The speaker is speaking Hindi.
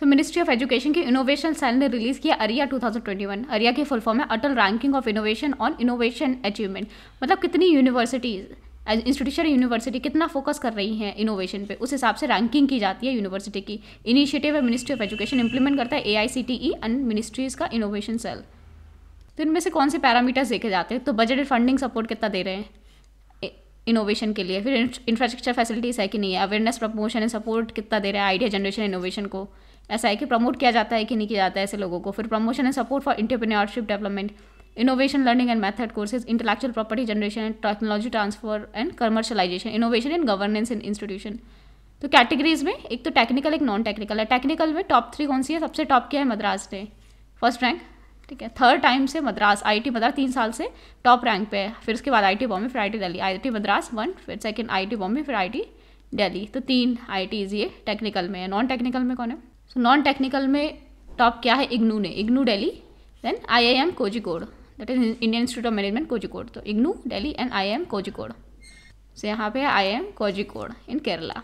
सो मिनिस्ट्री ऑफ एजुकेशन की इनोवेशन सेल ने रिलीज़ किया अरिया 2021 अरिया के फुल फॉर्म है Atal ranking of innovation on innovation achievement मतलब कितनी यूनिवर्सिटीज़ इंस्टीट्यूशन यूनिवर्सिटी कितना फोकस कर रही हैं इनोवेशन पे उस हिसाब से रैंकिंग की जाती है यूनिवर्सिटी की इनिशिएटिव है मिनिस्ट्री ऑफ एजुकेशन इंप्लीमेंट करता है A I C T E and ministries का इनोवेशन सेल तो इनमें से कौन से पैरामीटर्स देखे जाते हैं तो बजट फंडिंग सपोर्ट कितना दे रहे हैं इनोवेशन के लिए फिर इंफ्रास्ट्रक्चर फैसिलिटीज़ है कि नहीं है अवेयरनेस प्रमोशन एंड सपोर्ट कितना दे रहा है आइडिया जनरेशन इनोवेशन को ऐसा है कि प्रमोट किया जाता है कि नहीं किया जाता है ऐसे लोगों को फिर promotion and support for entrepreneurship development innovation learning and method courses intellectual property generation and technology transfer and commercialisation innovation and governance in institution तो कैटेगरीज में एक तो टेक्निकल एक नॉन टेक्निकल है टेक्निकल में टॉप थ्री कौन सी है सबसे टॉप क्या है मद्रास ने फर्स्ट रैंक ठीक है थर्ड टाइम से मद्रास आई टी मद्रास तीन साल से टॉप रैंक पे है फिर उसके बाद आई टी बॉम्बे फिर I IIT Delhi T Madras one फिर सेकंड टी बॉम्बे फिर आई टी दिल्ली तो तीन आई टीज ये टेक्निकल में है नॉन टेक्निकल में कौन है सो नॉन टेक्निकल में टॉप क्या है इग्नू ने IGNOU Delhi then I I M Kozhikode that is Indian institute of management Kozhikode तो IGNOU Delhi and I I M Kozhikode so यहाँ पे I I M Kozhikode in Kerala